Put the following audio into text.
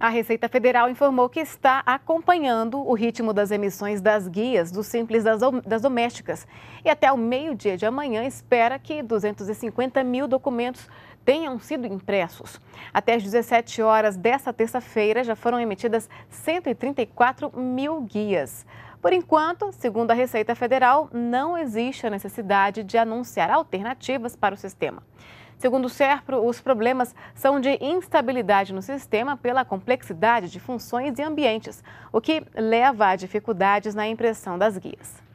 A Receita Federal informou que está acompanhando o ritmo das emissões das guias do Simples das Domésticas e até o meio-dia de amanhã espera que 250 mil documentos tenham sido impressos. Até às 17 horas desta terça-feira já foram emitidas 134 mil guias. Por enquanto, segundo a Receita Federal, não existe a necessidade de anunciar alternativas para o sistema. Segundo o SERPRO, os problemas são de instabilidade no sistema pela complexidade de funções e ambientes, o que leva a dificuldades na impressão das guias.